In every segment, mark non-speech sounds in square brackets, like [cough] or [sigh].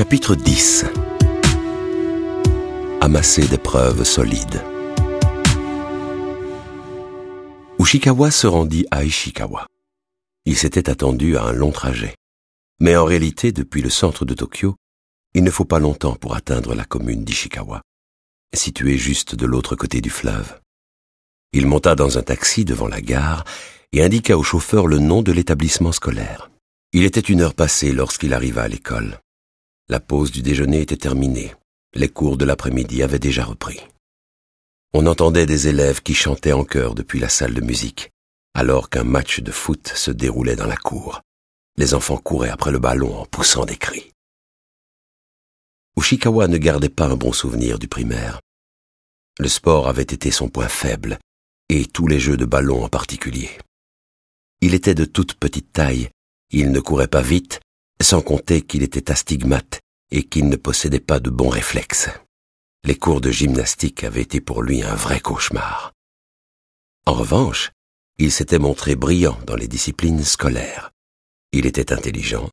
Chapitre 10 Amasser des preuves solides. Ushikawa se rendit à Ishikawa. Il s'était attendu à un long trajet. Mais en réalité, depuis le centre de Tokyo, il ne faut pas longtemps pour atteindre la commune d'Ishikawa, située juste de l'autre côté du fleuve. Il monta dans un taxi devant la gare et indiqua au chauffeur le nom de l'établissement scolaire. Il était une heure passée lorsqu'il arriva à l'école. La pause du déjeuner était terminée. Les cours de l'après-midi avaient déjà repris. On entendait des élèves qui chantaient en chœur depuis la salle de musique, alors qu'un match de foot se déroulait dans la cour. Les enfants couraient après le ballon en poussant des cris. Ushikawa ne gardait pas un bon souvenir du primaire. Le sport avait été son point faible, et tous les jeux de ballon en particulier. Il était de toute petite taille, il ne courait pas vite, sans compter qu'il était astigmate et qu'il ne possédait pas de bons réflexes. Les cours de gymnastique avaient été pour lui un vrai cauchemar. En revanche, il s'était montré brillant dans les disciplines scolaires. Il était intelligent,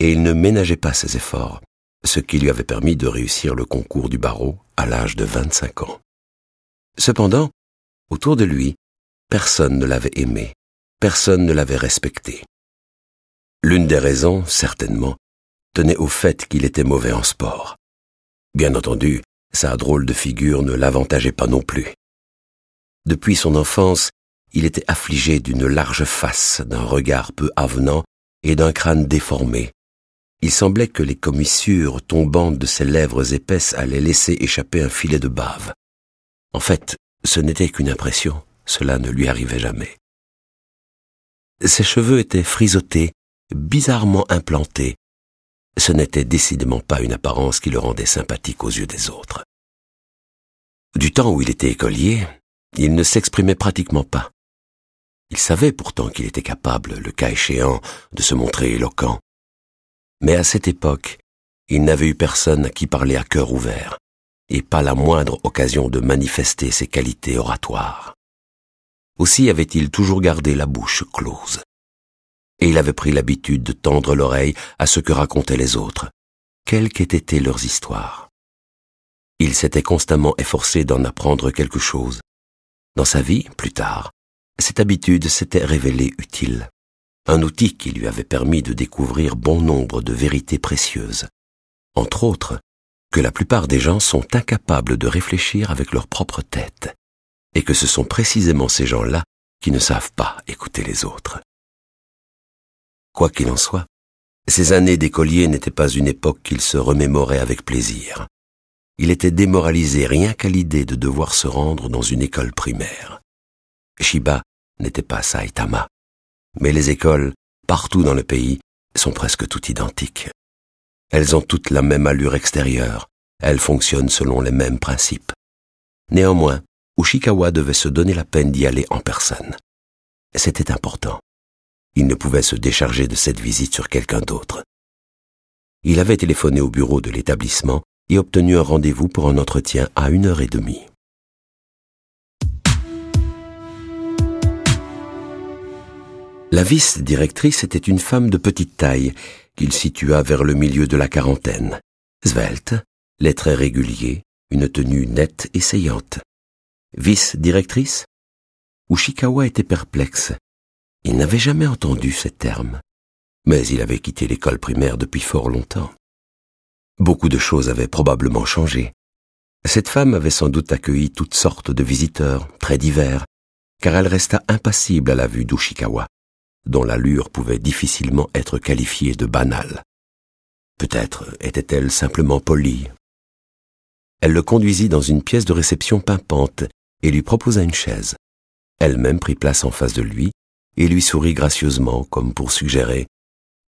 et il ne ménageait pas ses efforts, ce qui lui avait permis de réussir le concours du barreau à l'âge de 25 ans. Cependant, autour de lui, personne ne l'avait aimé, personne ne l'avait respecté. L'une des raisons, certainement, tenait au fait qu'il était mauvais en sport. Bien entendu, sa drôle de figure ne l'avantageait pas non plus. Depuis son enfance, il était affligé d'une large face, d'un regard peu avenant et d'un crâne déformé. Il semblait que les commissures tombantes de ses lèvres épaisses allaient laisser échapper un filet de bave. En fait, ce n'était qu'une impression, cela ne lui arrivait jamais. Ses cheveux étaient frisottés bizarrement implanté, ce n'était décidément pas une apparence qui le rendait sympathique aux yeux des autres. Du temps où il était écolier, il ne s'exprimait pratiquement pas. Il savait pourtant qu'il était capable, le cas échéant, de se montrer éloquent. Mais à cette époque, il n'avait eu personne à qui parler à cœur ouvert, et pas la moindre occasion de manifester ses qualités oratoires. Aussi avait-il toujours gardé la bouche close et il avait pris l'habitude de tendre l'oreille à ce que racontaient les autres, quelles qu'aient été leurs histoires. Il s'était constamment efforcé d'en apprendre quelque chose. Dans sa vie, plus tard, cette habitude s'était révélée utile, un outil qui lui avait permis de découvrir bon nombre de vérités précieuses, entre autres que la plupart des gens sont incapables de réfléchir avec leur propre tête, et que ce sont précisément ces gens-là qui ne savent pas écouter les autres. Quoi qu'il en soit, ces années d'écolier n'étaient pas une époque qu'il se remémorait avec plaisir. Il était démoralisé rien qu'à l'idée de devoir se rendre dans une école primaire. Shiba n'était pas Saitama, mais les écoles, partout dans le pays, sont presque toutes identiques. Elles ont toutes la même allure extérieure, elles fonctionnent selon les mêmes principes. Néanmoins, Ushikawa devait se donner la peine d'y aller en personne. C'était important. Il ne pouvait se décharger de cette visite sur quelqu'un d'autre. Il avait téléphoné au bureau de l'établissement et obtenu un rendez-vous pour un entretien à une heure et demie. La vice-directrice était une femme de petite taille qu'il situa vers le milieu de la quarantaine, svelte, les traits réguliers, une tenue nette et saillante. Vice-directrice Ushikawa était perplexe il n'avait jamais entendu ces termes, mais il avait quitté l'école primaire depuis fort longtemps. Beaucoup de choses avaient probablement changé. Cette femme avait sans doute accueilli toutes sortes de visiteurs, très divers, car elle resta impassible à la vue d'Ushikawa, dont l'allure pouvait difficilement être qualifiée de banale. Peut-être était-elle simplement polie. Elle le conduisit dans une pièce de réception pimpante et lui proposa une chaise. Elle-même prit place en face de lui et lui sourit gracieusement comme pour suggérer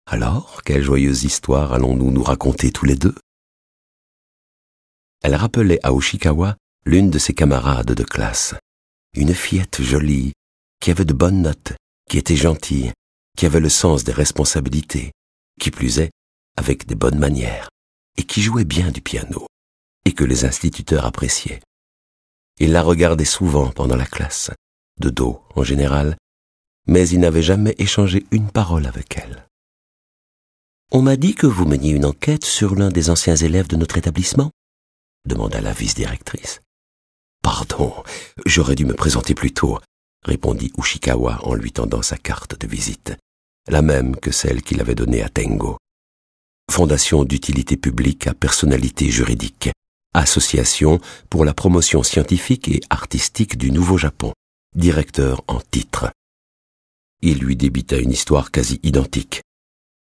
Alors, quelle joyeuse histoire allons-nous nous raconter tous les deux Elle rappelait à Oshikawa l'une de ses camarades de classe, une fillette jolie, qui avait de bonnes notes, qui était gentille, qui avait le sens des responsabilités, qui plus est, avec des bonnes manières, et qui jouait bien du piano, et que les instituteurs appréciaient. Il la regardait souvent pendant la classe, de dos en général, mais il n'avait jamais échangé une parole avec elle. On m'a dit que vous meniez une enquête sur l'un des anciens élèves de notre établissement demanda la vice-directrice. Pardon, j'aurais dû me présenter plus tôt, répondit Ushikawa en lui tendant sa carte de visite, la même que celle qu'il avait donnée à Tengo. Fondation d'utilité publique à personnalité juridique, association pour la promotion scientifique et artistique du Nouveau Japon, directeur en titre, il lui débita une histoire quasi identique.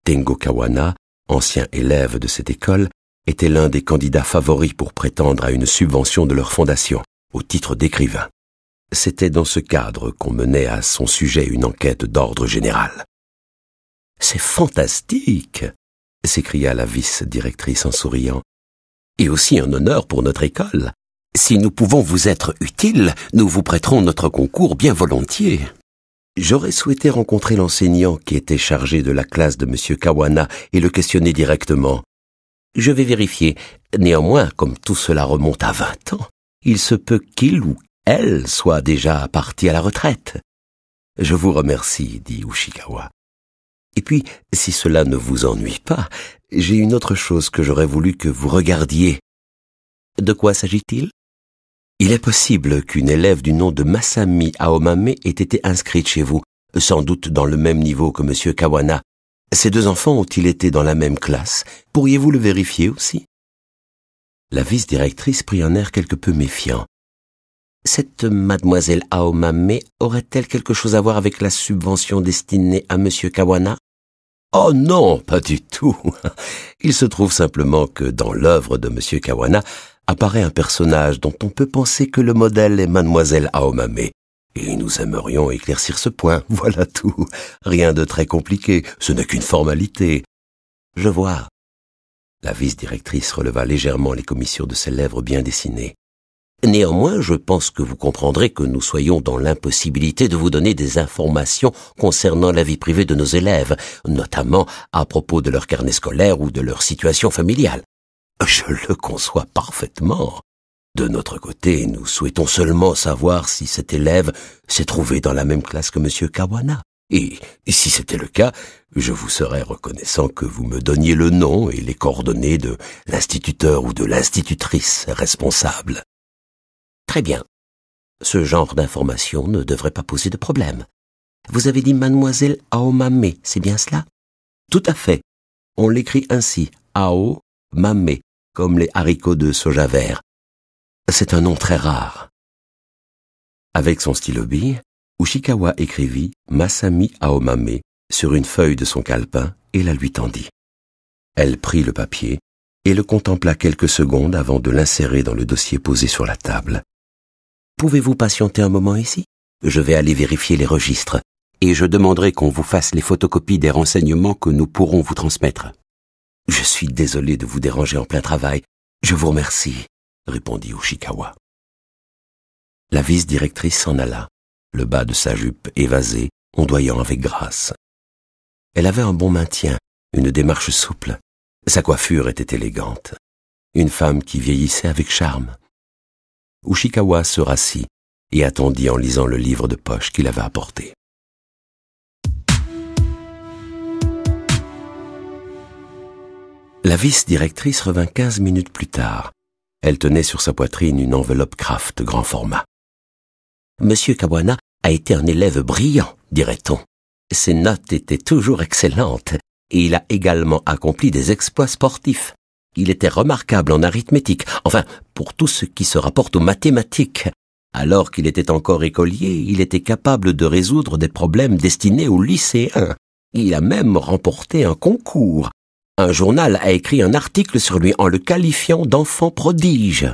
Tengo Kawana, ancien élève de cette école, était l'un des candidats favoris pour prétendre à une subvention de leur fondation, au titre d'écrivain. C'était dans ce cadre qu'on menait à son sujet une enquête d'ordre général. C'est fantastique s'écria la vice-directrice en souriant. Et aussi un honneur pour notre école. Si nous pouvons vous être utiles, nous vous prêterons notre concours bien volontiers. J'aurais souhaité rencontrer l'enseignant qui était chargé de la classe de M. Kawana et le questionner directement. Je vais vérifier. Néanmoins, comme tout cela remonte à vingt ans, il se peut qu'il ou elle soit déjà parti à la retraite. Je vous remercie, dit Ushikawa. Et puis, si cela ne vous ennuie pas, j'ai une autre chose que j'aurais voulu que vous regardiez. De quoi s'agit-il il est possible qu'une élève du nom de Masami Aomame ait été inscrite chez vous, sans doute dans le même niveau que M. Kawana. Ces deux enfants ont-ils été dans la même classe Pourriez-vous le vérifier aussi La vice-directrice prit un air quelque peu méfiant. Cette mademoiselle Aomame aurait-elle quelque chose à voir avec la subvention destinée à M. Kawana Oh non, pas du tout. [laughs] Il se trouve simplement que dans l'œuvre de M. Kawana, apparaît un personnage dont on peut penser que le modèle est mademoiselle Aomame. Et nous aimerions éclaircir ce point, [laughs] voilà tout. Rien de très compliqué, ce n'est qu'une formalité. Je vois. La vice-directrice releva légèrement les commissures de ses lèvres bien dessinées. Néanmoins, je pense que vous comprendrez que nous soyons dans l'impossibilité de vous donner des informations concernant la vie privée de nos élèves, notamment à propos de leur carnet scolaire ou de leur situation familiale. Je le conçois parfaitement. De notre côté, nous souhaitons seulement savoir si cet élève s'est trouvé dans la même classe que M. Kawana. Et, si c'était le cas, je vous serais reconnaissant que vous me donniez le nom et les coordonnées de l'instituteur ou de l'institutrice responsable. Très bien. Ce genre d'information ne devrait pas poser de problème. Vous avez dit mademoiselle Aomame, c'est bien cela Tout à fait. On l'écrit ainsi, Ao comme les haricots de soja vert. C'est un nom très rare. Avec son stylo bille, Ushikawa écrivit Masami Aomame sur une feuille de son calepin et la lui tendit. Elle prit le papier et le contempla quelques secondes avant de l'insérer dans le dossier posé sur la table. Pouvez-vous patienter un moment ici Je vais aller vérifier les registres et je demanderai qu'on vous fasse les photocopies des renseignements que nous pourrons vous transmettre. Je suis désolé de vous déranger en plein travail. Je vous remercie, répondit Ushikawa. La vice-directrice s'en alla, le bas de sa jupe évasé, ondoyant avec grâce. Elle avait un bon maintien, une démarche souple. Sa coiffure était élégante. Une femme qui vieillissait avec charme. Ushikawa se rassit et attendit en lisant le livre de poche qu'il avait apporté. La vice-directrice revint quinze minutes plus tard. Elle tenait sur sa poitrine une enveloppe Kraft grand format. Monsieur Cabuana a été un élève brillant, dirait-on. Ses notes étaient toujours excellentes et il a également accompli des exploits sportifs. Il était remarquable en arithmétique, enfin, pour tout ce qui se rapporte aux mathématiques. Alors qu'il était encore écolier, il était capable de résoudre des problèmes destinés aux lycéens. Il a même remporté un concours un journal a écrit un article sur lui en le qualifiant d'enfant prodige.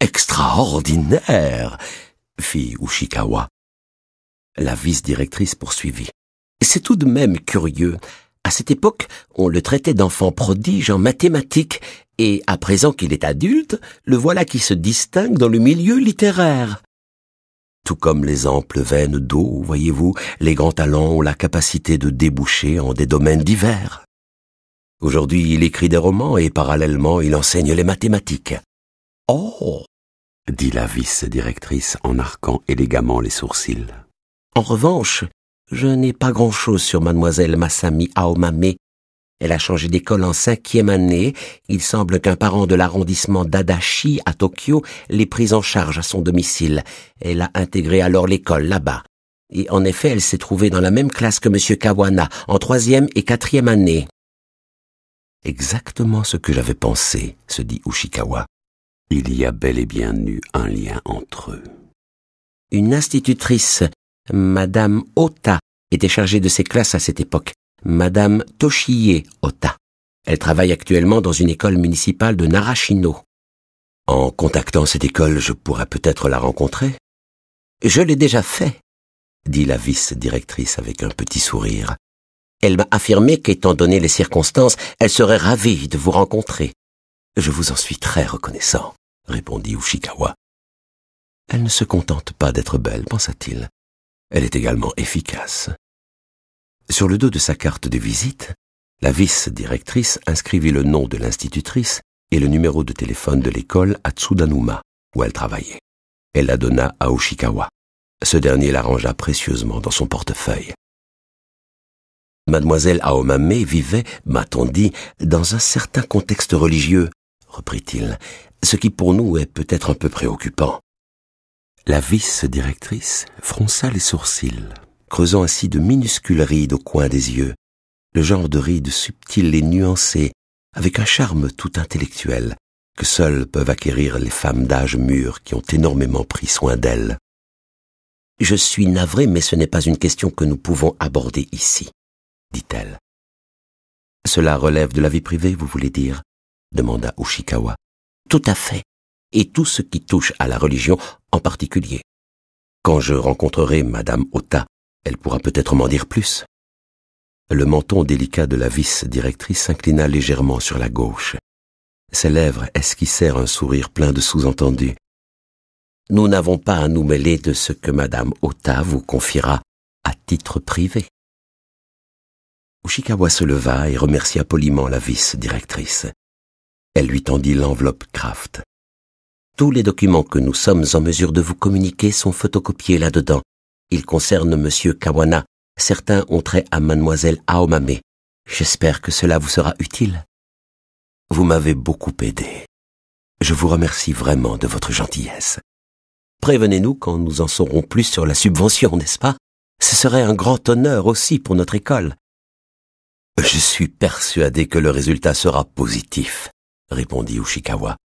Extraordinaire, fit Ushikawa. La vice-directrice poursuivit. C'est tout de même curieux. À cette époque, on le traitait d'enfant prodige en mathématiques, et à présent qu'il est adulte, le voilà qui se distingue dans le milieu littéraire. Tout comme les amples veines d'eau, voyez-vous, les grands talents ont la capacité de déboucher en des domaines divers. Aujourd'hui, il écrit des romans et parallèlement, il enseigne les mathématiques. Oh dit la vice-directrice en arquant élégamment les sourcils. En revanche, je n'ai pas grand-chose sur mademoiselle Masami Aomame. Elle a changé d'école en cinquième année. Il semble qu'un parent de l'arrondissement d'Adachi à Tokyo l'ait prise en charge à son domicile. Elle a intégré alors l'école là-bas. Et en effet, elle s'est trouvée dans la même classe que monsieur Kawana, en troisième et quatrième année. Exactement ce que j'avais pensé, se dit Ushikawa. Il y a bel et bien eu un lien entre eux. Une institutrice, Madame Ota, était chargée de ses classes à cette époque, Madame Toshie Ota. Elle travaille actuellement dans une école municipale de Narashino. En contactant cette école, je pourrais peut-être la rencontrer. Je l'ai déjà fait, dit la vice-directrice avec un petit sourire. Elle m'a affirmé qu'étant donné les circonstances, elle serait ravie de vous rencontrer. Je vous en suis très reconnaissant, répondit Ushikawa. Elle ne se contente pas d'être belle, pensa-t-il. Elle est également efficace. Sur le dos de sa carte de visite, la vice-directrice inscrivit le nom de l'institutrice et le numéro de téléphone de l'école à Tsudanuma, où elle travaillait. Elle la donna à Ushikawa. Ce dernier l'arrangea précieusement dans son portefeuille. Mademoiselle Aomame vivait, m'a-t-on dit, dans un certain contexte religieux, reprit-il, ce qui pour nous est peut-être un peu préoccupant. La vice-directrice fronça les sourcils, creusant ainsi de minuscules rides au coin des yeux, le genre de rides subtiles et nuancées, avec un charme tout intellectuel, que seules peuvent acquérir les femmes d'âge mûr qui ont énormément pris soin d'elles. Je suis navré, mais ce n'est pas une question que nous pouvons aborder ici dit-elle. Cela relève de la vie privée, vous voulez dire demanda Ushikawa. Tout à fait, et tout ce qui touche à la religion en particulier. Quand je rencontrerai Madame Ota, elle pourra peut-être m'en dire plus. Le menton délicat de la vice-directrice s'inclina légèrement sur la gauche. Ses lèvres esquissèrent un sourire plein de sous-entendus. Nous n'avons pas à nous mêler de ce que Madame Ota vous confiera à titre privé. Ushikawa se leva et remercia poliment la vice-directrice. Elle lui tendit l'enveloppe Kraft. Tous les documents que nous sommes en mesure de vous communiquer sont photocopiés là-dedans. Ils concernent M. Kawana. Certains ont trait à Mademoiselle Aomame. J'espère que cela vous sera utile. Vous m'avez beaucoup aidé. Je vous remercie vraiment de votre gentillesse. Prévenez-nous quand nous en saurons plus sur la subvention, n'est-ce pas Ce serait un grand honneur aussi pour notre école. Je suis persuadé que le résultat sera positif, répondit Ushikawa.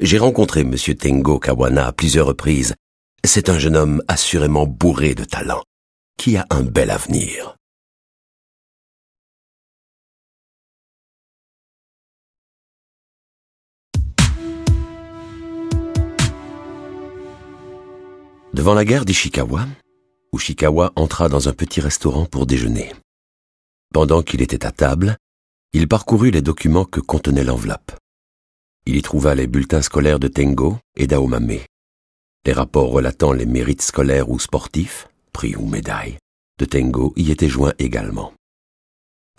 J'ai rencontré M. Tengo Kawana à plusieurs reprises. C'est un jeune homme assurément bourré de talent, qui a un bel avenir. Devant la gare d'Ishikawa, Ushikawa entra dans un petit restaurant pour déjeuner. Pendant qu'il était à table, il parcourut les documents que contenait l'enveloppe. Il y trouva les bulletins scolaires de Tengo et d'Aomame, les rapports relatant les mérites scolaires ou sportifs, prix ou médailles, de Tengo y étaient joints également.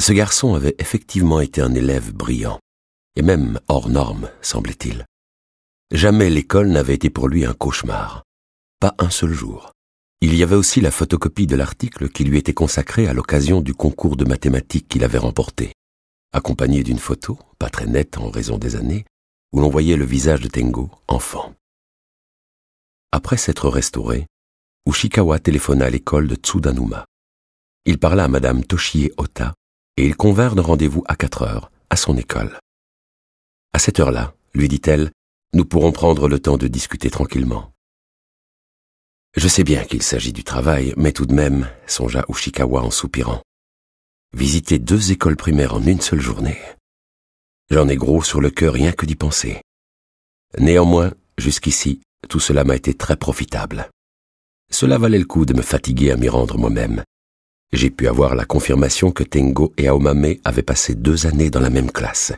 Ce garçon avait effectivement été un élève brillant, et même hors norme, semblait-il. Jamais l'école n'avait été pour lui un cauchemar, pas un seul jour. Il y avait aussi la photocopie de l'article qui lui était consacré à l'occasion du concours de mathématiques qu'il avait remporté, accompagné d'une photo, pas très nette en raison des années, où l'on voyait le visage de Tengo, enfant. Après s'être restauré, Ushikawa téléphona à l'école de Tsudanuma. Il parla à Madame Toshie Ota et ils convinrent de rendez-vous à quatre heures, à son école. À cette heure-là, lui dit-elle, nous pourrons prendre le temps de discuter tranquillement. Je sais bien qu'il s'agit du travail, mais tout de même, songea Ushikawa en soupirant. Visiter deux écoles primaires en une seule journée. J'en ai gros sur le cœur rien que d'y penser. Néanmoins, jusqu'ici, tout cela m'a été très profitable. Cela valait le coup de me fatiguer à m'y rendre moi-même. J'ai pu avoir la confirmation que Tengo et Aomame avaient passé deux années dans la même classe.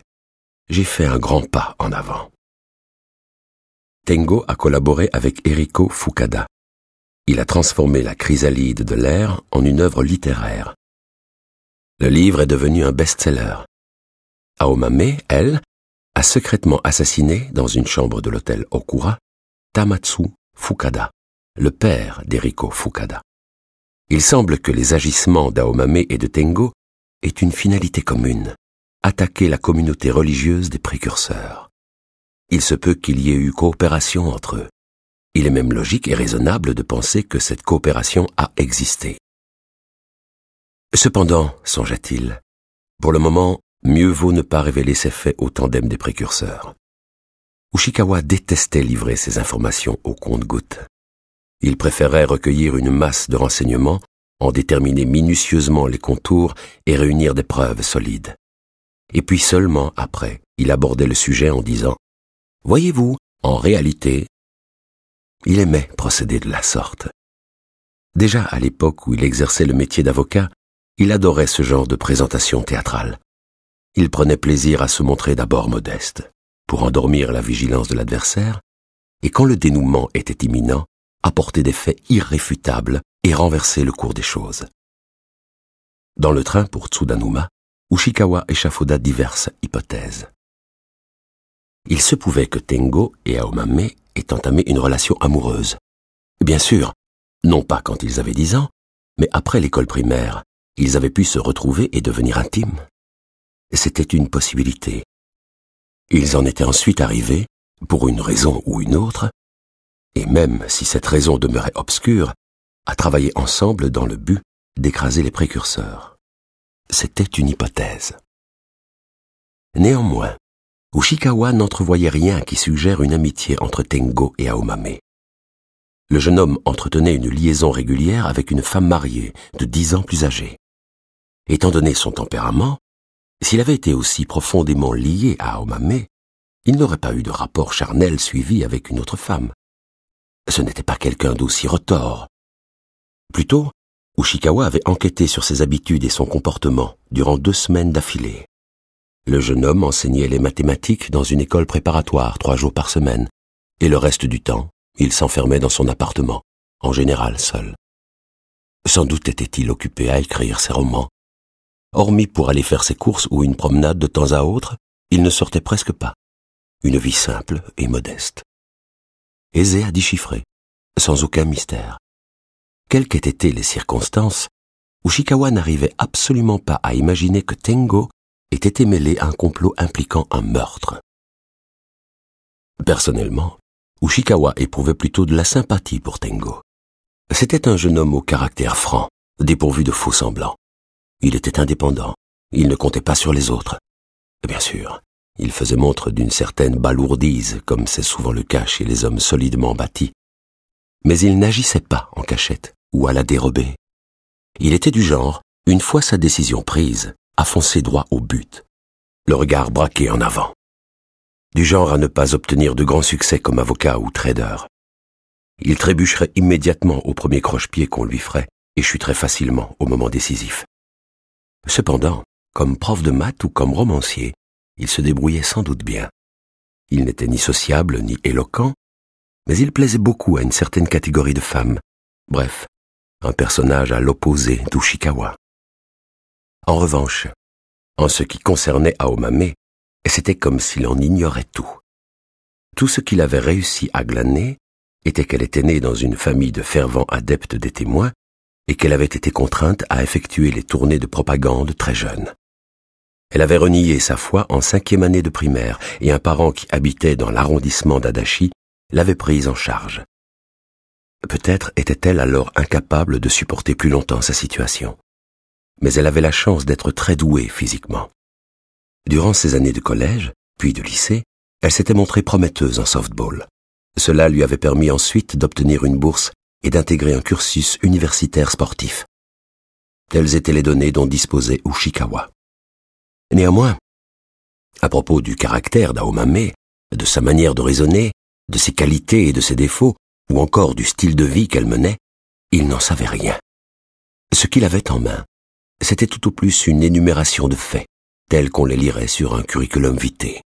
J'ai fait un grand pas en avant. Tengo a collaboré avec Eriko Fukada, il a transformé la chrysalide de l'air en une œuvre littéraire. Le livre est devenu un best-seller. Aomame, elle, a secrètement assassiné, dans une chambre de l'hôtel Okura, Tamatsu Fukada, le père d'Eriko Fukada. Il semble que les agissements d'Aomame et de Tengo aient une finalité commune, attaquer la communauté religieuse des précurseurs. Il se peut qu'il y ait eu coopération entre eux. Il est même logique et raisonnable de penser que cette coopération a existé. Cependant, songea-t-il, pour le moment, mieux vaut ne pas révéler ces faits au tandem des précurseurs. Ushikawa détestait livrer ses informations au compte goutte Il préférait recueillir une masse de renseignements, en déterminer minutieusement les contours et réunir des preuves solides. Et puis seulement après, il abordait le sujet en disant Voyez-vous, en réalité, il aimait procéder de la sorte. Déjà à l'époque où il exerçait le métier d'avocat, il adorait ce genre de présentation théâtrale. Il prenait plaisir à se montrer d'abord modeste, pour endormir la vigilance de l'adversaire, et quand le dénouement était imminent, apporter des faits irréfutables et renverser le cours des choses. Dans le train pour Tsudanuma, Ushikawa échafauda diverses hypothèses il se pouvait que Tengo et Aomame aient entamé une relation amoureuse. Bien sûr, non pas quand ils avaient dix ans, mais après l'école primaire, ils avaient pu se retrouver et devenir intimes. C'était une possibilité. Ils en étaient ensuite arrivés, pour une raison ou une autre, et même si cette raison demeurait obscure, à travailler ensemble dans le but d'écraser les précurseurs. C'était une hypothèse. Néanmoins, Ushikawa n'entrevoyait rien qui suggère une amitié entre Tengo et Aomame. Le jeune homme entretenait une liaison régulière avec une femme mariée de dix ans plus âgée. Étant donné son tempérament, s'il avait été aussi profondément lié à Aomame, il n'aurait pas eu de rapport charnel suivi avec une autre femme. Ce n'était pas quelqu'un d'aussi retors. Plutôt, Ushikawa avait enquêté sur ses habitudes et son comportement durant deux semaines d'affilée. Le jeune homme enseignait les mathématiques dans une école préparatoire trois jours par semaine, et le reste du temps, il s'enfermait dans son appartement, en général seul. Sans doute était-il occupé à écrire ses romans. Hormis pour aller faire ses courses ou une promenade de temps à autre, il ne sortait presque pas. Une vie simple et modeste. Aisé à déchiffrer, sans aucun mystère. Quelles qu'étaient été les circonstances, Ushikawa n'arrivait absolument pas à imaginer que Tengo était mêlé à un complot impliquant un meurtre. Personnellement, Ushikawa éprouvait plutôt de la sympathie pour Tengo. C'était un jeune homme au caractère franc, dépourvu de faux semblants. Il était indépendant, il ne comptait pas sur les autres. Bien sûr, il faisait montre d'une certaine balourdise, comme c'est souvent le cas chez les hommes solidement bâtis. Mais il n'agissait pas en cachette ou à la dérobée. Il était du genre, une fois sa décision prise, à foncer droit au but, le regard braqué en avant. Du genre à ne pas obtenir de grands succès comme avocat ou trader. Il trébucherait immédiatement au premier croche-pied qu'on lui ferait et chuterait facilement au moment décisif. Cependant, comme prof de maths ou comme romancier, il se débrouillait sans doute bien. Il n'était ni sociable ni éloquent, mais il plaisait beaucoup à une certaine catégorie de femmes. Bref, un personnage à l'opposé d'Ushikawa. En revanche, en ce qui concernait Aomame, c'était comme s'il en ignorait tout. Tout ce qu'il avait réussi à glaner était qu'elle était née dans une famille de fervents adeptes des témoins et qu'elle avait été contrainte à effectuer les tournées de propagande très jeune. Elle avait renié sa foi en cinquième année de primaire et un parent qui habitait dans l'arrondissement d'Adachi l'avait prise en charge. Peut-être était-elle alors incapable de supporter plus longtemps sa situation mais elle avait la chance d'être très douée physiquement. Durant ses années de collège, puis de lycée, elle s'était montrée prometteuse en softball. Cela lui avait permis ensuite d'obtenir une bourse et d'intégrer un cursus universitaire sportif. Telles étaient les données dont disposait Ushikawa. Néanmoins, à propos du caractère d'Aomame, de sa manière de raisonner, de ses qualités et de ses défauts, ou encore du style de vie qu'elle menait, il n'en savait rien. Ce qu'il avait en main, c'était tout au plus une énumération de faits, tels qu'on les lirait sur un curriculum vitae.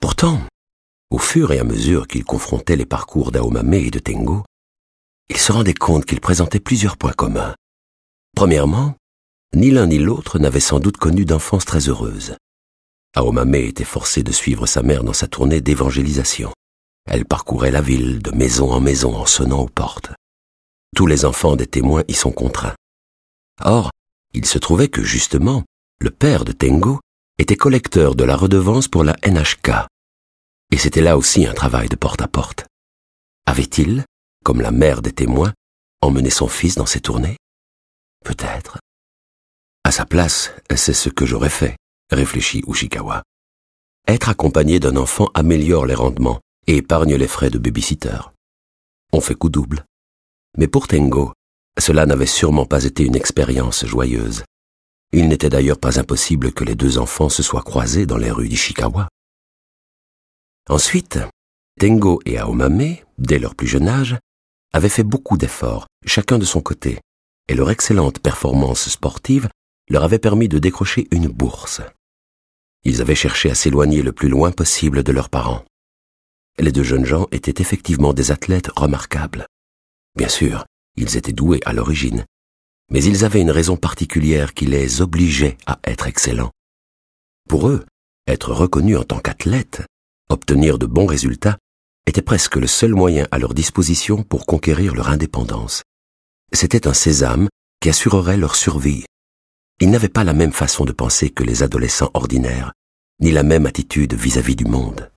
Pourtant, au fur et à mesure qu'il confrontait les parcours d'Aomame et de Tengo, il se rendait compte qu'ils présentaient plusieurs points communs. Premièrement, ni l'un ni l'autre n'avaient sans doute connu d'enfance très heureuse. Aomame était forcée de suivre sa mère dans sa tournée d'évangélisation. Elle parcourait la ville de maison en maison en sonnant aux portes. Tous les enfants des témoins y sont contraints. Or, il se trouvait que justement, le père de Tengo était collecteur de la redevance pour la NHK. Et c'était là aussi un travail de porte à porte. Avait-il, comme la mère des témoins, emmené son fils dans ses tournées Peut-être. À sa place, c'est ce que j'aurais fait, réfléchit Ushikawa. Être accompagné d'un enfant améliore les rendements et épargne les frais de baby-sitter. On fait coup double. Mais pour Tengo, cela n'avait sûrement pas été une expérience joyeuse. Il n'était d'ailleurs pas impossible que les deux enfants se soient croisés dans les rues d'Ishikawa. Ensuite, Tengo et Aomame, dès leur plus jeune âge, avaient fait beaucoup d'efforts, chacun de son côté, et leur excellente performance sportive leur avait permis de décrocher une bourse. Ils avaient cherché à s'éloigner le plus loin possible de leurs parents. Les deux jeunes gens étaient effectivement des athlètes remarquables. Bien sûr, ils étaient doués à l'origine, mais ils avaient une raison particulière qui les obligeait à être excellents. Pour eux, être reconnus en tant qu'athlètes, obtenir de bons résultats, était presque le seul moyen à leur disposition pour conquérir leur indépendance. C'était un sésame qui assurerait leur survie. Ils n'avaient pas la même façon de penser que les adolescents ordinaires, ni la même attitude vis-à-vis du monde.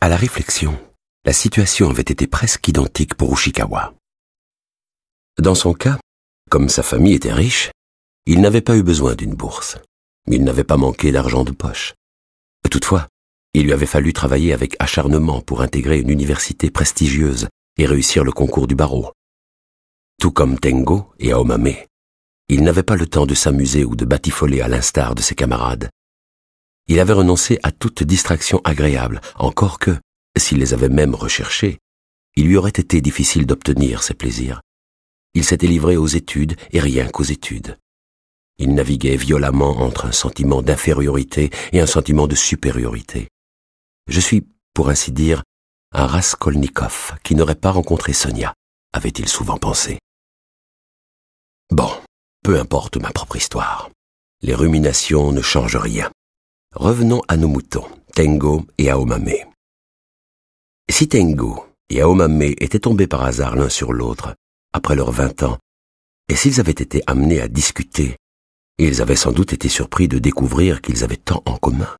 À la réflexion, la situation avait été presque identique pour Ushikawa. Dans son cas, comme sa famille était riche, il n'avait pas eu besoin d'une bourse. mais Il n'avait pas manqué d'argent de poche. Toutefois, il lui avait fallu travailler avec acharnement pour intégrer une université prestigieuse et réussir le concours du barreau. Tout comme Tengo et Aomame, il n'avait pas le temps de s'amuser ou de batifoler à l'instar de ses camarades. Il avait renoncé à toute distraction agréable, encore que, s'il les avait même recherchées, il lui aurait été difficile d'obtenir ses plaisirs. Il s'était livré aux études et rien qu'aux études. Il naviguait violemment entre un sentiment d'infériorité et un sentiment de supériorité. Je suis, pour ainsi dire, un Raskolnikov qui n'aurait pas rencontré Sonia, avait-il souvent pensé. Bon, peu importe ma propre histoire. Les ruminations ne changent rien. Revenons à nos moutons, Tengo et Aomame. Si Tengo et Aomame étaient tombés par hasard l'un sur l'autre, après leurs vingt ans, et s'ils avaient été amenés à discuter, ils avaient sans doute été surpris de découvrir qu'ils avaient tant en commun.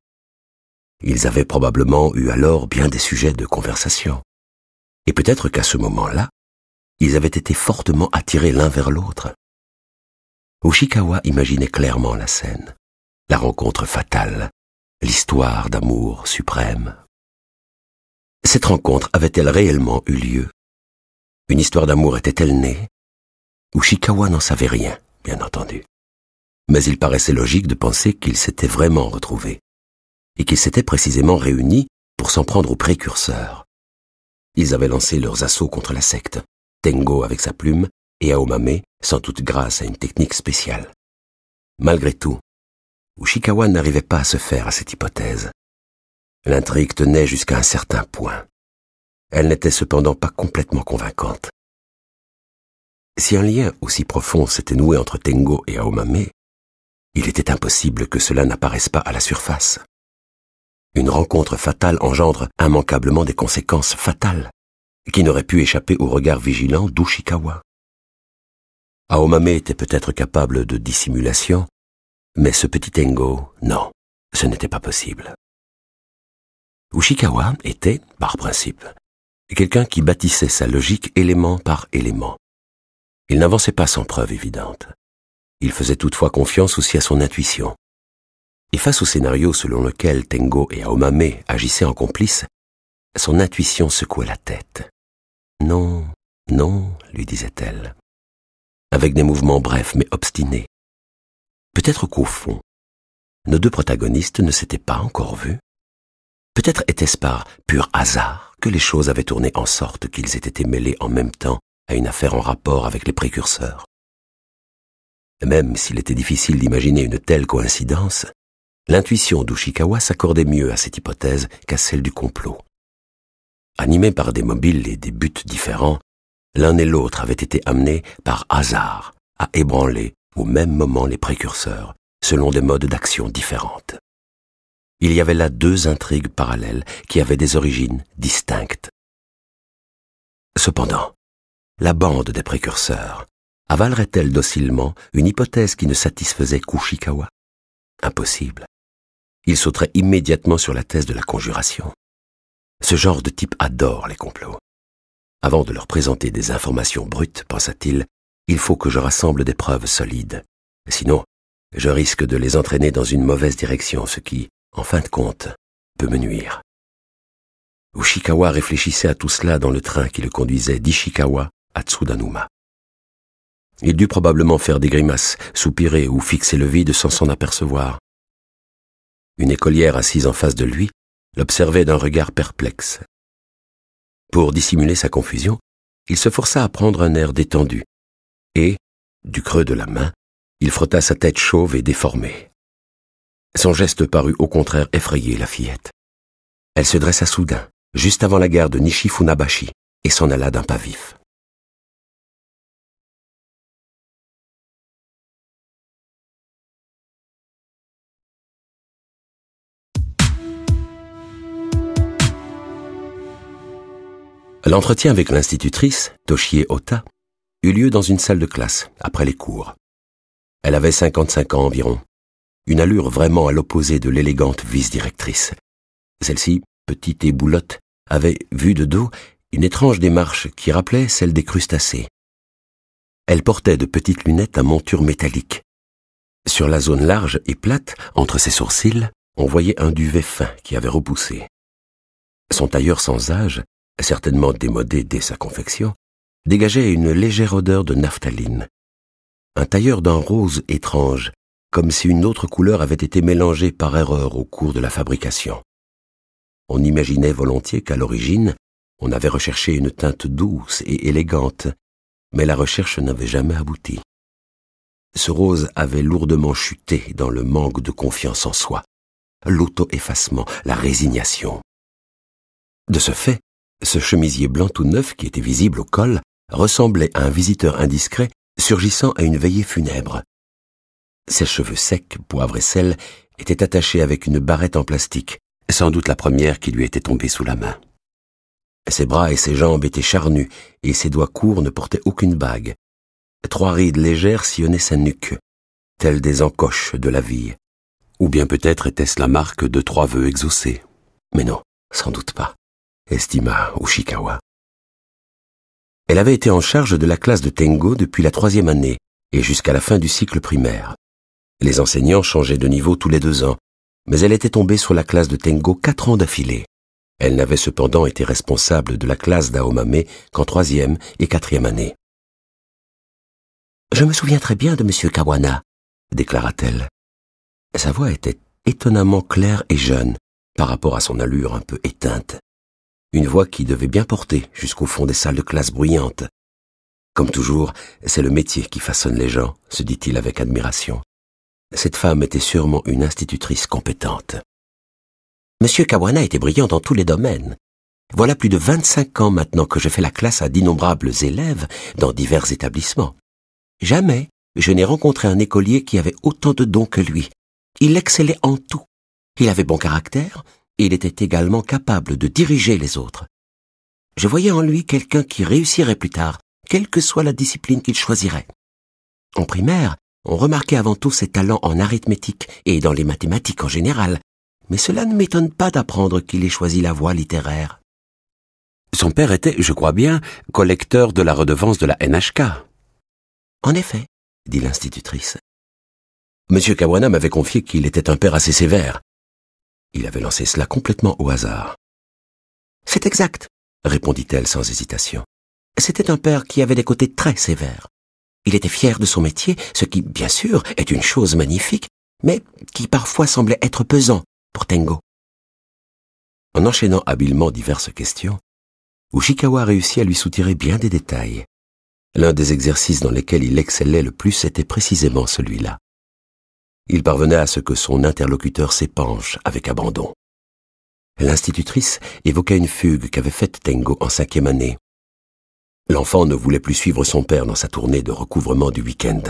Ils avaient probablement eu alors bien des sujets de conversation. Et peut-être qu'à ce moment-là, ils avaient été fortement attirés l'un vers l'autre. Oshikawa imaginait clairement la scène, la rencontre fatale, l'histoire d'amour suprême. Cette rencontre avait-elle réellement eu lieu une histoire d'amour était-elle née Ushikawa n'en savait rien, bien entendu. Mais il paraissait logique de penser qu'ils s'étaient vraiment retrouvés, et qu'ils s'étaient précisément réunis pour s'en prendre aux précurseurs. Ils avaient lancé leurs assauts contre la secte, Tengo avec sa plume et Aomame sans toute grâce à une technique spéciale. Malgré tout, Ushikawa n'arrivait pas à se faire à cette hypothèse. L'intrigue tenait jusqu'à un certain point elle n'était cependant pas complètement convaincante. Si un lien aussi profond s'était noué entre Tengo et Aomame, il était impossible que cela n'apparaisse pas à la surface. Une rencontre fatale engendre immanquablement des conséquences fatales, qui n'auraient pu échapper au regard vigilant d'Ushikawa. Aomame était peut-être capable de dissimulation, mais ce petit Tengo, non, ce n'était pas possible. Ushikawa était, par principe, quelqu'un qui bâtissait sa logique élément par élément. Il n'avançait pas sans preuve évidente. Il faisait toutefois confiance aussi à son intuition. Et face au scénario selon lequel Tengo et Aomame agissaient en complice, son intuition secouait la tête. Non, non, lui disait-elle, avec des mouvements brefs mais obstinés. Peut-être qu'au fond, nos deux protagonistes ne s'étaient pas encore vus. Peut-être était-ce par pur hasard que les choses avaient tourné en sorte qu'ils aient été mêlés en même temps à une affaire en rapport avec les précurseurs. Même s'il était difficile d'imaginer une telle coïncidence, l'intuition d'Ushikawa s'accordait mieux à cette hypothèse qu'à celle du complot. Animés par des mobiles et des buts différents, l'un et l'autre avaient été amenés par hasard à ébranler au même moment les précurseurs, selon des modes d'action différentes. Il y avait là deux intrigues parallèles qui avaient des origines distinctes. Cependant, la bande des précurseurs avalerait-elle docilement une hypothèse qui ne satisfaisait Kushikawa Impossible. Il sauterait immédiatement sur la thèse de la conjuration. Ce genre de type adore les complots. Avant de leur présenter des informations brutes, pensa-t-il, il faut que je rassemble des preuves solides. Sinon, je risque de les entraîner dans une mauvaise direction, ce qui, en fin de compte, peut me nuire. Ushikawa réfléchissait à tout cela dans le train qui le conduisait d'Ishikawa à Tsudanuma. Il dut probablement faire des grimaces, soupirer ou fixer le vide sans s'en apercevoir. Une écolière assise en face de lui l'observait d'un regard perplexe. Pour dissimuler sa confusion, il se força à prendre un air détendu, et, du creux de la main, il frotta sa tête chauve et déformée. Son geste parut au contraire effrayer la fillette. Elle se dressa soudain, juste avant la gare de Nishifunabashi, et s'en alla d'un pas vif. L'entretien avec l'institutrice, Toshie Ota, eut lieu dans une salle de classe, après les cours. Elle avait 55 ans environ, une allure vraiment à l'opposé de l'élégante vice-directrice. Celle-ci, petite et boulotte, avait, vue de dos, une étrange démarche qui rappelait celle des crustacés. Elle portait de petites lunettes à monture métallique. Sur la zone large et plate, entre ses sourcils, on voyait un duvet fin qui avait repoussé. Son tailleur sans âge, certainement démodé dès sa confection, dégageait une légère odeur de naphtaline. Un tailleur d'un rose étrange, comme si une autre couleur avait été mélangée par erreur au cours de la fabrication. On imaginait volontiers qu'à l'origine, on avait recherché une teinte douce et élégante, mais la recherche n'avait jamais abouti. Ce rose avait lourdement chuté dans le manque de confiance en soi, l'auto-effacement, la résignation. De ce fait, ce chemisier blanc tout neuf qui était visible au col ressemblait à un visiteur indiscret surgissant à une veillée funèbre. Ses cheveux secs, poivre et sel, étaient attachés avec une barrette en plastique, sans doute la première qui lui était tombée sous la main. Ses bras et ses jambes étaient charnus, et ses doigts courts ne portaient aucune bague. Trois rides légères sillonnaient sa nuque, telles des encoches de la vie. Ou bien peut-être était-ce la marque de trois vœux exaucés. Mais non, sans doute pas, estima Ushikawa. Elle avait été en charge de la classe de Tengo depuis la troisième année et jusqu'à la fin du cycle primaire. Les enseignants changeaient de niveau tous les deux ans, mais elle était tombée sur la classe de Tengo quatre ans d'affilée. Elle n'avait cependant été responsable de la classe d'Aomame qu'en troisième et quatrième année. Je me souviens très bien de M. Kawana, déclara-t-elle. Sa voix était étonnamment claire et jeune par rapport à son allure un peu éteinte. Une voix qui devait bien porter jusqu'au fond des salles de classe bruyantes. Comme toujours, c'est le métier qui façonne les gens, se dit-il avec admiration. Cette femme était sûrement une institutrice compétente. Monsieur Kawana était brillant dans tous les domaines. Voilà plus de vingt-cinq ans maintenant que je fais la classe à d'innombrables élèves dans divers établissements. Jamais je n'ai rencontré un écolier qui avait autant de dons que lui. Il excellait en tout. Il avait bon caractère et il était également capable de diriger les autres. Je voyais en lui quelqu'un qui réussirait plus tard, quelle que soit la discipline qu'il choisirait. En primaire, on remarquait avant tout ses talents en arithmétique et dans les mathématiques en général, mais cela ne m'étonne pas d'apprendre qu'il ait choisi la voie littéraire. Son père était, je crois bien, collecteur de la redevance de la NHK. En effet, dit l'institutrice. Monsieur Kawana m'avait confié qu'il était un père assez sévère. Il avait lancé cela complètement au hasard. C'est exact, répondit-elle sans hésitation. C'était un père qui avait des côtés très sévères. Il était fier de son métier, ce qui, bien sûr, est une chose magnifique, mais qui parfois semblait être pesant pour Tengo. En enchaînant habilement diverses questions, Ushikawa réussit à lui soutirer bien des détails. L'un des exercices dans lesquels il excellait le plus était précisément celui-là. Il parvenait à ce que son interlocuteur s'épanche avec abandon. L'institutrice évoqua une fugue qu'avait faite Tengo en cinquième année, L'enfant ne voulait plus suivre son père dans sa tournée de recouvrement du week-end.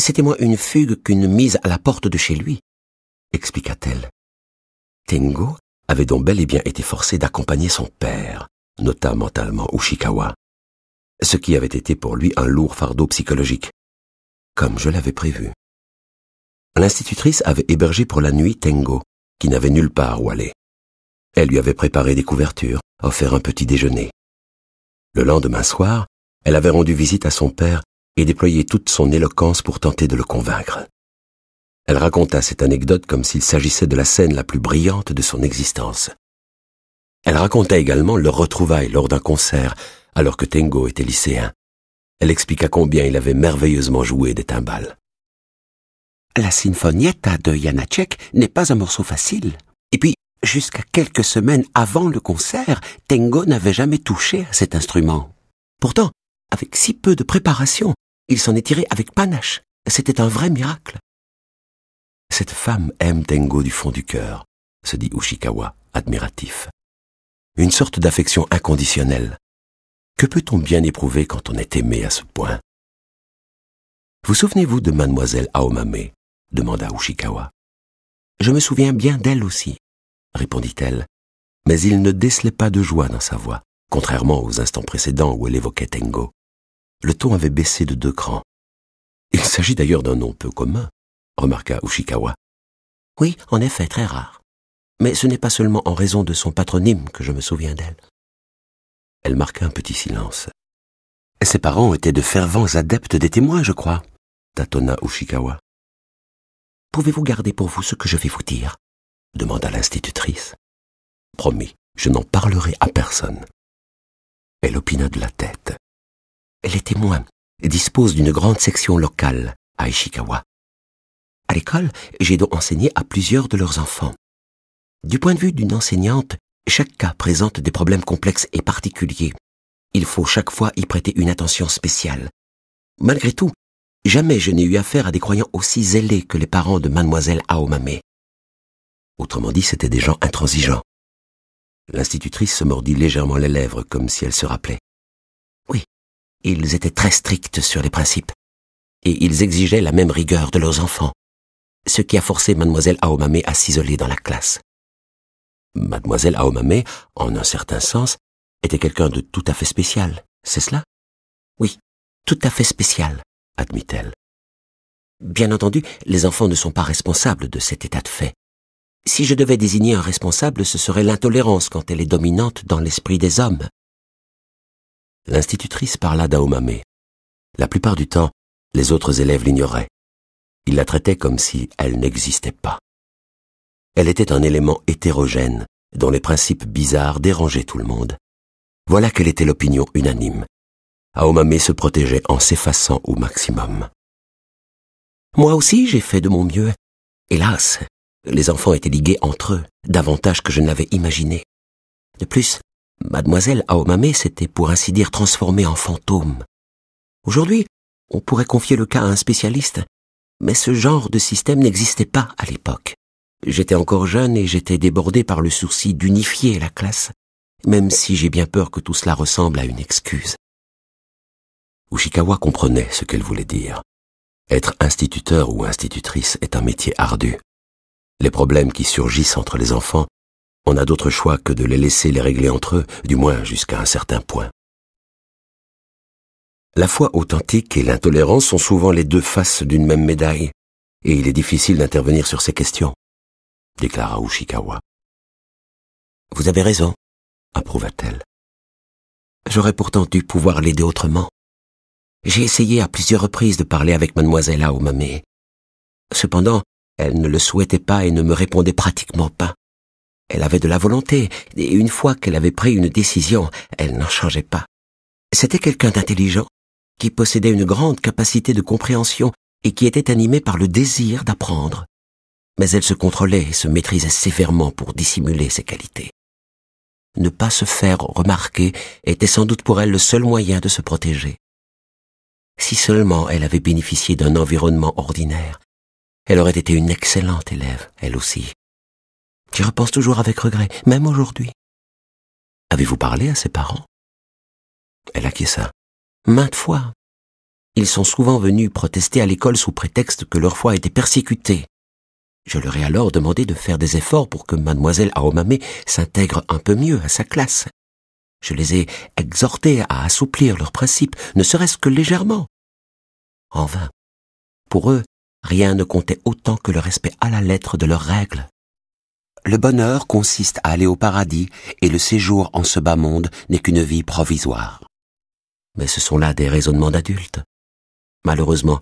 C'était moins une fugue qu'une mise à la porte de chez lui, expliqua-t-elle. Tengo avait donc bel et bien été forcé d'accompagner son père, nota mentalement Ushikawa, ce qui avait été pour lui un lourd fardeau psychologique, comme je l'avais prévu. L'institutrice avait hébergé pour la nuit Tengo, qui n'avait nulle part où aller. Elle lui avait préparé des couvertures, offert un petit déjeuner. Le lendemain soir, elle avait rendu visite à son père et déployé toute son éloquence pour tenter de le convaincre. Elle raconta cette anecdote comme s'il s'agissait de la scène la plus brillante de son existence. Elle raconta également leur retrouvaille lors d'un concert, alors que Tengo était lycéen. Elle expliqua combien il avait merveilleusement joué des timbales. La Sinfonietta de Janacek n'est pas un morceau facile. Et puis, jusqu'à quelques semaines avant le concert, Tengo n'avait jamais touché à cet instrument. Pourtant, avec si peu de préparation, il s'en est tiré avec panache. C'était un vrai miracle. Cette femme aime Tengo du fond du cœur, se dit Ushikawa, admiratif. Une sorte d'affection inconditionnelle. Que peut-on bien éprouver quand on est aimé à ce point Vous souvenez-vous de mademoiselle Aomame demanda Ushikawa. Je me souviens bien d'elle aussi répondit-elle, mais il ne décelait pas de joie dans sa voix, contrairement aux instants précédents où elle évoquait Tengo. Le ton avait baissé de deux crans. Il s'agit d'ailleurs d'un nom peu commun, remarqua Ushikawa. Oui, en effet, très rare. Mais ce n'est pas seulement en raison de son patronyme que je me souviens d'elle. Elle marqua un petit silence. Ses parents étaient de fervents adeptes des témoins, je crois, tâtonna Ushikawa. Pouvez-vous garder pour vous ce que je vais vous dire demanda l'institutrice. Promis, je n'en parlerai à personne. Elle opina de la tête. Elle Les et dispose d'une grande section locale à Ishikawa. À l'école, j'ai donc enseigné à plusieurs de leurs enfants. Du point de vue d'une enseignante, chaque cas présente des problèmes complexes et particuliers. Il faut chaque fois y prêter une attention spéciale. Malgré tout, jamais je n'ai eu affaire à des croyants aussi zélés que les parents de mademoiselle Aomame. Autrement dit, c'étaient des gens intransigeants. L'institutrice se mordit légèrement les lèvres, comme si elle se rappelait. Oui, ils étaient très stricts sur les principes, et ils exigeaient la même rigueur de leurs enfants, ce qui a forcé mademoiselle Aomame à s'isoler dans la classe. Mademoiselle Aomame, en un certain sens, était quelqu'un de tout à fait spécial, c'est cela Oui, tout à fait spécial, admit-elle. Bien entendu, les enfants ne sont pas responsables de cet état de fait, si je devais désigner un responsable, ce serait l'intolérance quand elle est dominante dans l'esprit des hommes. L'institutrice parla d'Aomame. La plupart du temps, les autres élèves l'ignoraient. Ils la traitaient comme si elle n'existait pas. Elle était un élément hétérogène, dont les principes bizarres dérangeaient tout le monde. Voilà quelle était l'opinion unanime. Aomame se protégeait en s'effaçant au maximum. Moi aussi j'ai fait de mon mieux. Hélas, les enfants étaient ligués entre eux, davantage que je n'avais imaginé. De plus, mademoiselle Aomame s'était pour ainsi dire transformée en fantôme. Aujourd'hui, on pourrait confier le cas à un spécialiste, mais ce genre de système n'existait pas à l'époque. J'étais encore jeune et j'étais débordé par le souci d'unifier la classe, même si j'ai bien peur que tout cela ressemble à une excuse. Ushikawa comprenait ce qu'elle voulait dire. Être instituteur ou institutrice est un métier ardu, les problèmes qui surgissent entre les enfants, on n'a d'autre choix que de les laisser les régler entre eux, du moins jusqu'à un certain point. La foi authentique et l'intolérance sont souvent les deux faces d'une même médaille, et il est difficile d'intervenir sur ces questions, déclara Ushikawa. Vous avez raison, approuva-t-elle. J'aurais pourtant dû pouvoir l'aider autrement. J'ai essayé à plusieurs reprises de parler avec mademoiselle Aomame. Cependant, elle ne le souhaitait pas et ne me répondait pratiquement pas. Elle avait de la volonté, et une fois qu'elle avait pris une décision, elle n'en changeait pas. C'était quelqu'un d'intelligent, qui possédait une grande capacité de compréhension et qui était animé par le désir d'apprendre. Mais elle se contrôlait et se maîtrisait sévèrement pour dissimuler ses qualités. Ne pas se faire remarquer était sans doute pour elle le seul moyen de se protéger. Si seulement elle avait bénéficié d'un environnement ordinaire, elle aurait été une excellente élève, elle aussi. qui repense toujours avec regret, même aujourd'hui. Avez-vous parlé à ses parents Elle acquiesça. Maintes fois. Ils sont souvent venus protester à l'école sous prétexte que leur foi était persécutée. Je leur ai alors demandé de faire des efforts pour que mademoiselle Aomame s'intègre un peu mieux à sa classe. Je les ai exhortés à assouplir leurs principes, ne serait-ce que légèrement. En vain. Pour eux, Rien ne comptait autant que le respect à la lettre de leurs règles. Le bonheur consiste à aller au paradis et le séjour en ce bas monde n'est qu'une vie provisoire. Mais ce sont là des raisonnements d'adultes. Malheureusement,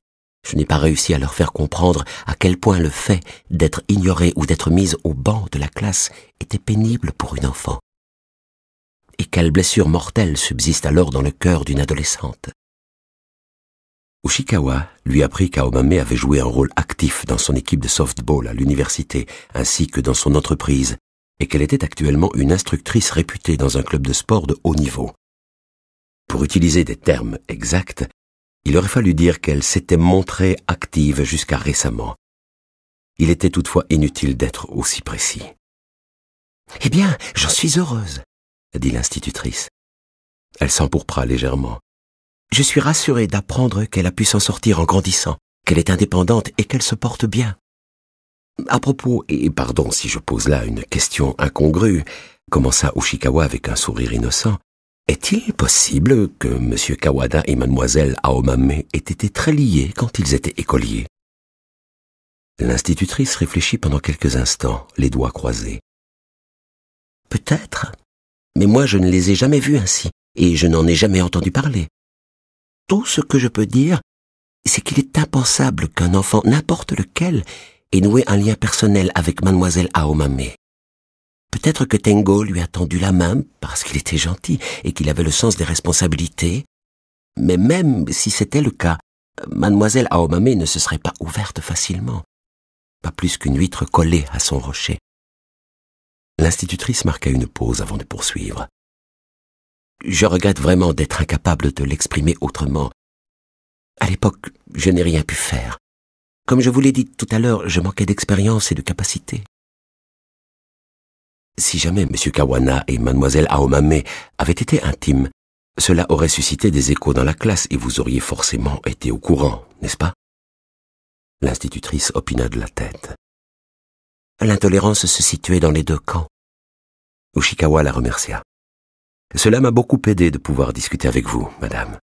je n'ai pas réussi à leur faire comprendre à quel point le fait d'être ignoré ou d'être mise au banc de la classe était pénible pour une enfant. Et quelle blessure mortelle subsiste alors dans le cœur d'une adolescente. Ushikawa lui apprit qu'Aomame avait joué un rôle actif dans son équipe de softball à l'université ainsi que dans son entreprise et qu'elle était actuellement une instructrice réputée dans un club de sport de haut niveau. Pour utiliser des termes exacts, il aurait fallu dire qu'elle s'était montrée active jusqu'à récemment. Il était toutefois inutile d'être aussi précis. Eh bien, j'en suis heureuse, dit l'institutrice. Elle s'empourpra légèrement je suis rassuré d'apprendre qu'elle a pu s'en sortir en grandissant, qu'elle est indépendante et qu'elle se porte bien. À propos, et pardon si je pose là une question incongrue, commença Ushikawa avec un sourire innocent, est-il possible que M. Kawada et Mademoiselle Aomame aient été très liés quand ils étaient écoliers L'institutrice réfléchit pendant quelques instants, les doigts croisés. Peut-être, mais moi je ne les ai jamais vus ainsi, et je n'en ai jamais entendu parler. Tout ce que je peux dire, c'est qu'il est impensable qu'un enfant, n'importe lequel, ait noué un lien personnel avec mademoiselle Aomame. Peut-être que Tengo lui a tendu la main parce qu'il était gentil et qu'il avait le sens des responsabilités, mais même si c'était le cas, mademoiselle Aomame ne se serait pas ouverte facilement, pas plus qu'une huître collée à son rocher. L'institutrice marqua une pause avant de poursuivre. Je regrette vraiment d'être incapable de l'exprimer autrement. À l'époque, je n'ai rien pu faire. Comme je vous l'ai dit tout à l'heure, je manquais d'expérience et de capacité. Si jamais M. Kawana et Mademoiselle Aomame avaient été intimes, cela aurait suscité des échos dans la classe et vous auriez forcément été au courant, n'est-ce pas L'institutrice opina de la tête. L'intolérance se situait dans les deux camps. Ushikawa la remercia. Cela m'a beaucoup aidé de pouvoir discuter avec vous, madame.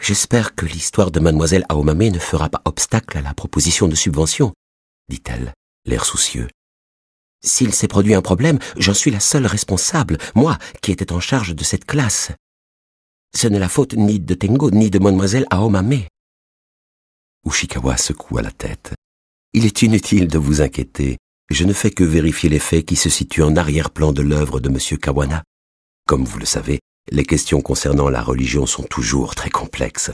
J'espère que l'histoire de mademoiselle Aomame ne fera pas obstacle à la proposition de subvention, dit-elle, l'air soucieux. S'il s'est produit un problème, j'en suis la seule responsable, moi, qui étais en charge de cette classe. Ce n'est la faute ni de Tengo, ni de mademoiselle Aomame. Ushikawa secoua la tête. Il est inutile de vous inquiéter. Je ne fais que vérifier les faits qui se situent en arrière-plan de l'œuvre de M. Kawana. Comme vous le savez, les questions concernant la religion sont toujours très complexes.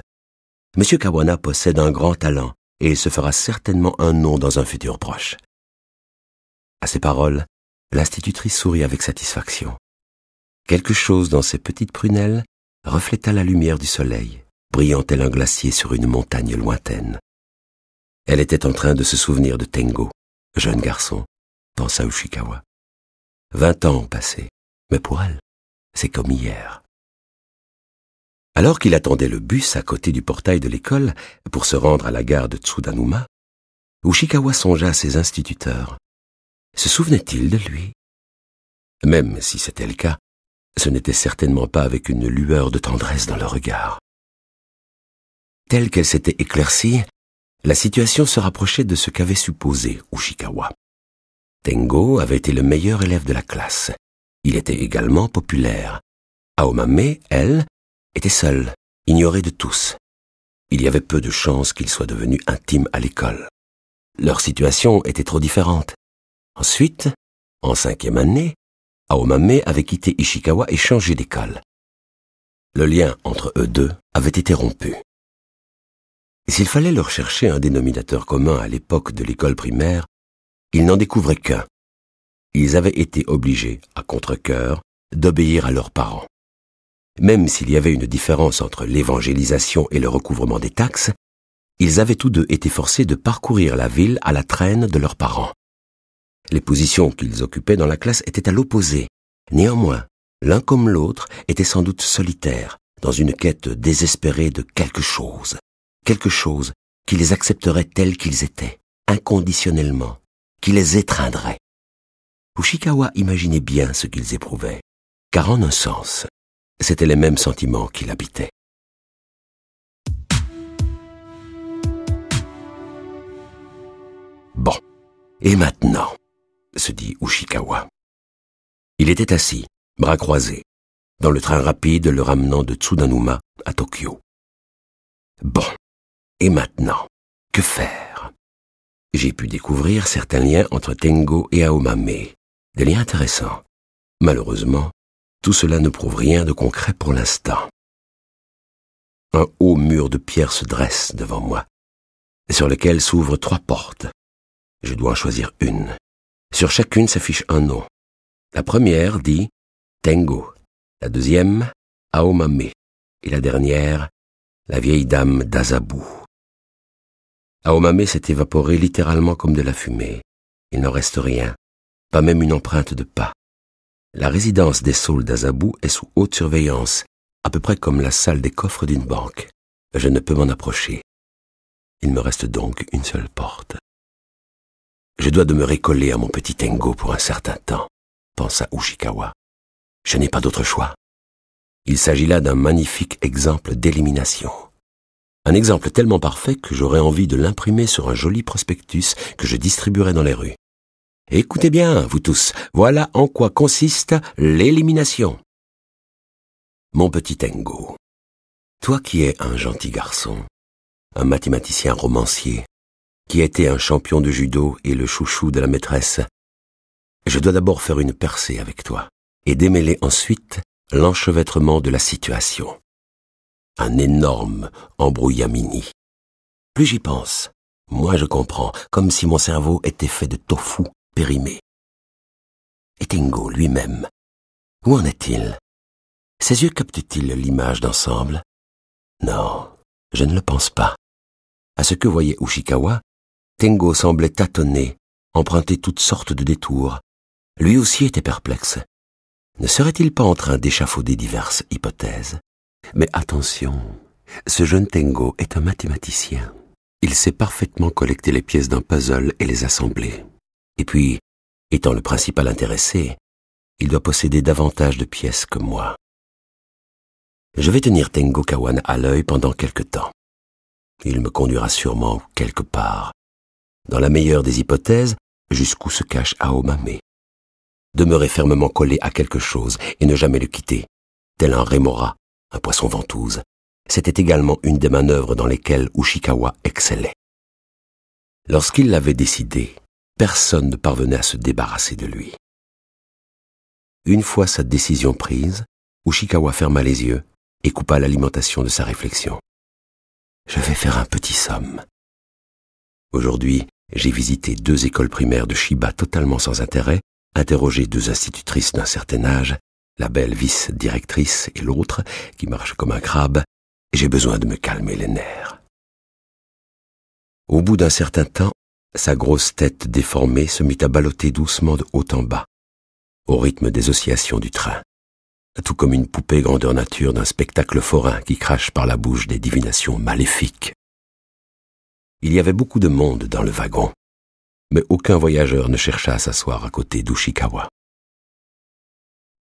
M. Kawana possède un grand talent et il se fera certainement un nom dans un futur proche. À ces paroles, l'institutrice sourit avec satisfaction. Quelque chose dans ses petites prunelles refléta la lumière du soleil, brillant tel un glacier sur une montagne lointaine. Elle était en train de se souvenir de Tengo, jeune garçon, pensa Ushikawa. Vingt ans ont passé, mais pour elle, c'est comme hier. Alors qu'il attendait le bus à côté du portail de l'école pour se rendre à la gare de Tsudanuma, Ushikawa songea à ses instituteurs. Se souvenait-il de lui Même si c'était le cas, ce n'était certainement pas avec une lueur de tendresse dans le regard. Telle qu'elle s'était éclaircie, la situation se rapprochait de ce qu'avait supposé Ushikawa. Tengo avait été le meilleur élève de la classe, il était également populaire. Aomame, elle, était seule, ignorée de tous. Il y avait peu de chances qu'ils soient devenus intimes à l'école. Leur situation était trop différente. Ensuite, en cinquième année, Aomame avait quitté Ishikawa et changé d'école. Le lien entre eux deux avait été rompu. S'il fallait leur chercher un dénominateur commun à l'époque de l'école primaire, ils n'en découvraient qu'un, ils avaient été obligés, à contre-cœur, d'obéir à leurs parents. Même s'il y avait une différence entre l'évangélisation et le recouvrement des taxes, ils avaient tous deux été forcés de parcourir la ville à la traîne de leurs parents. Les positions qu'ils occupaient dans la classe étaient à l'opposé. Néanmoins, l'un comme l'autre était sans doute solitaire, dans une quête désespérée de quelque chose, quelque chose qui les accepterait tels qu'ils étaient, inconditionnellement, qui les étreindrait. Ushikawa imaginait bien ce qu'ils éprouvaient, car en un sens, c'étaient les mêmes sentiments qui l'habitaient. Bon, et maintenant se dit Ushikawa. Il était assis, bras croisés, dans le train rapide le ramenant de Tsudanuma à Tokyo. Bon, et maintenant, que faire J'ai pu découvrir certains liens entre Tengo et Aomame, des liens intéressants. Malheureusement, tout cela ne prouve rien de concret pour l'instant. Un haut mur de pierre se dresse devant moi, sur lequel s'ouvrent trois portes. Je dois en choisir une. Sur chacune s'affiche un nom. La première dit Tengo, la deuxième Aomame, et la dernière la vieille dame d'Azabu. Aomame s'est évaporé littéralement comme de la fumée. Il n'en reste rien pas même une empreinte de pas. La résidence des saules d'Azabou est sous haute surveillance, à peu près comme la salle des coffres d'une banque. Je ne peux m'en approcher. Il me reste donc une seule porte. Je dois demeurer collé à mon petit Tengo pour un certain temps, pensa Ushikawa. Je n'ai pas d'autre choix. Il s'agit là d'un magnifique exemple d'élimination. Un exemple tellement parfait que j'aurais envie de l'imprimer sur un joli prospectus que je distribuerais dans les rues. Écoutez bien, vous tous, voilà en quoi consiste l'élimination. Mon petit Engo, toi qui es un gentil garçon, un mathématicien romancier, qui été un champion de judo et le chouchou de la maîtresse, je dois d'abord faire une percée avec toi et démêler ensuite l'enchevêtrement de la situation. Un énorme embrouillamini. Plus j'y pense, moi je comprends, comme si mon cerveau était fait de tofu périmé. Et Tengo lui-même, où en est-il Ses yeux captent-ils l'image d'ensemble Non, je ne le pense pas. À ce que voyait Ushikawa, Tengo semblait tâtonner, emprunter toutes sortes de détours. Lui aussi était perplexe. Ne serait-il pas en train d'échafauder diverses hypothèses Mais attention, ce jeune Tengo est un mathématicien. Il sait parfaitement collecter les pièces d'un puzzle et les assembler. Et puis, étant le principal intéressé, il doit posséder davantage de pièces que moi. Je vais tenir Tengo à l'œil pendant quelque temps. Il me conduira sûrement quelque part. Dans la meilleure des hypothèses, jusqu'où se cache Aomame. Demeurer fermement collé à quelque chose et ne jamais le quitter, tel un rémora, un poisson ventouse, c'était également une des manœuvres dans lesquelles Ushikawa excellait. Lorsqu'il l'avait décidé, personne ne parvenait à se débarrasser de lui. Une fois sa décision prise, Ushikawa ferma les yeux et coupa l'alimentation de sa réflexion. Je vais faire un petit somme. Aujourd'hui, j'ai visité deux écoles primaires de Shiba totalement sans intérêt, interrogé deux institutrices d'un certain âge, la belle vice-directrice et l'autre, qui marche comme un crabe, et j'ai besoin de me calmer les nerfs. Au bout d'un certain temps, sa grosse tête déformée se mit à balloter doucement de haut en bas, au rythme des oscillations du train, tout comme une poupée grandeur nature d'un spectacle forain qui crache par la bouche des divinations maléfiques. Il y avait beaucoup de monde dans le wagon, mais aucun voyageur ne chercha à s'asseoir à côté d'Ushikawa.